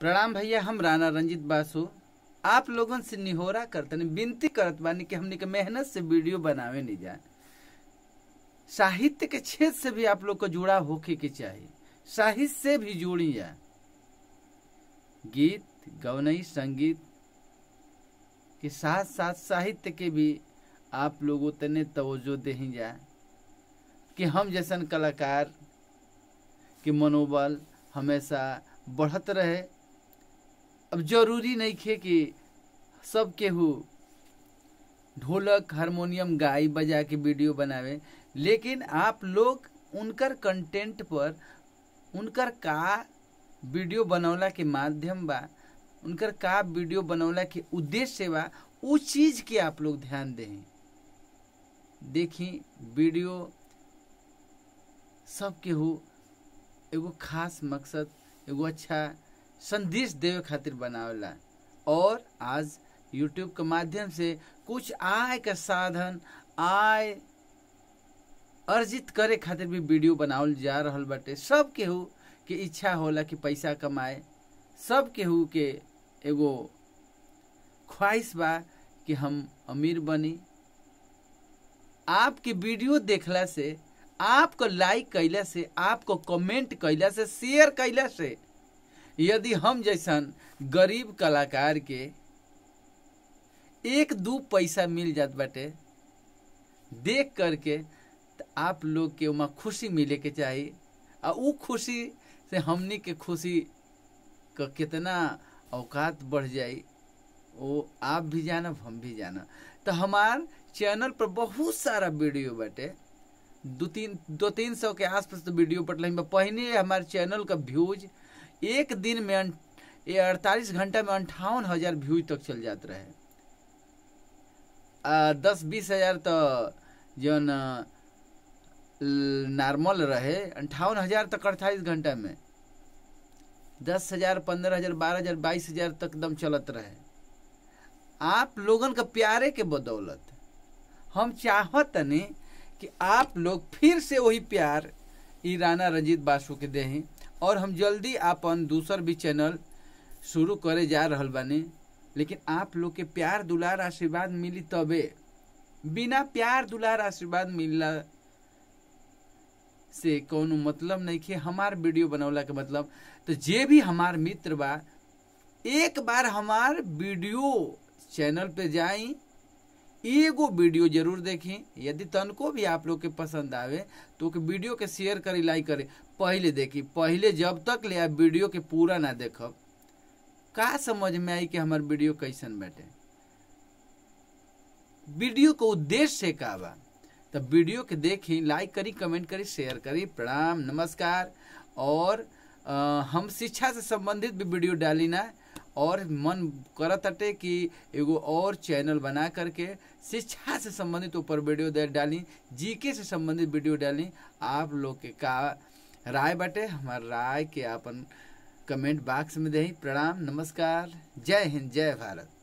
प्रणाम भैया हम राना रंजित बासु आप लोगों से निहोरा करते विनती करत बानी कि हमने के मेहनत से वीडियो बनावे नहीं जाए साहित्य के क्षेत्र से भी आप लोग को जुड़ा होके के चाहिए साहित्य से भी जुड़ी जाए गीत गवनई संगीत के साथ साथ साहित्य के भी आप लोग उतने तवज्जो दे जाए कि हम जैसन कलाकार के मनोबल हमेशा बढ़त रहे अब जरूरी नहीं है कि सब केहू ढोलक हारमोनियम गाई बजा के वीडियो बनावे लेकिन आप लोग उनकर कंटेंट पर उनकर का वीडियो बनौला के माध्यम बा उनकर का वीडियो बनौला के उद्देश्य बा उस चीज़ के आप लोग ध्यान दें देखी वीडियो सब केहू एगो खास मकसद एगो अच्छा संदेश देवे खातिर बनावेला और आज यूट्यूब के माध्यम से कुछ आय का साधन आय अर्जित करे खातिर भी वीडियो बनावल जा रहा बाटे सब केहू के इच्छा होला कि पैसा कमाए सब केहू के एगो ख्वाहिश बा कि हम अमीर बनी आपके वीडियो देखला से आपको लाइक कैला से आपको कमेंट कैला से शेयर कैला से यदि हम जैसन गरीब कलाकार के एक दो पैसा मिल जात बाटे देख करके तो आप लोग के वहाँ खुशी मिले के चाहिए आ उ खुशी से हमनी के खुशी का कितना औकात बढ़ जाए वो आप भी जानब हम भी जानब तो हमार चैनल पर बहुत सारा वीडियो बटे दो तीन दो तीन सौ के आसपास तो वीडियो पटल पहले हमारे चैनल का व्यूज़ एक दिन में ये अं- अड़तालीस घंटा में अंठावन हजार व्यू तक चल जाते रहे आ, दस बीस हजार तो जो नॉर्मल रहे अंठावन हजार तक अड़तालीस घंटा में दस हजार पंद्रह हजार बारह हजार बाईस हजार तक दम चलत रहे आप लोगन का प्यारे के बदौलत हम चाहत नहीं कि आप लोग फिर से वही प्यार राणा राना रंजीत बासु के दे और हम जल्दी अपन दूसर भी चैनल शुरू करे जा रहा बानी लेकिन आप लोग के प्यार दुलार आशीर्वाद मिली तबे बिना प्यार दुलार आशीर्वाद मिलला से कोनो मतलब नहीं कि हमार वीडियो बनौला के मतलब तो जे भी हमार मित्र बा एक बार हमार वीडियो चैनल पे जाई एगो वीडियो जरूर देखें यदि तनको भी आप लोग के पसंद आवे तो के वीडियो के शेयर करी लाइक करे पहले देखी पहले जब तक ले आप वीडियो के पूरा ना देख का समझ में आई कि हमार वीडियो कैसन बैठे वीडियो के उद्देश्य से का बा तो वीडियो के देखी लाइक करी कमेंट करी शेयर करी प्रणाम नमस्कार और आ, हम शिक्षा से संबंधित भी वीडियो डाली ना और मन करत अटे कि एगो और चैनल बना करके शिक्षा से संबंधित ऊपर वीडियो डाली जीके से संबंधित वीडियो डाली आप लोग के का राय बटे हमार राय के अपन कमेंट बॉक्स में दही प्रणाम नमस्कार जय हिंद जय भारत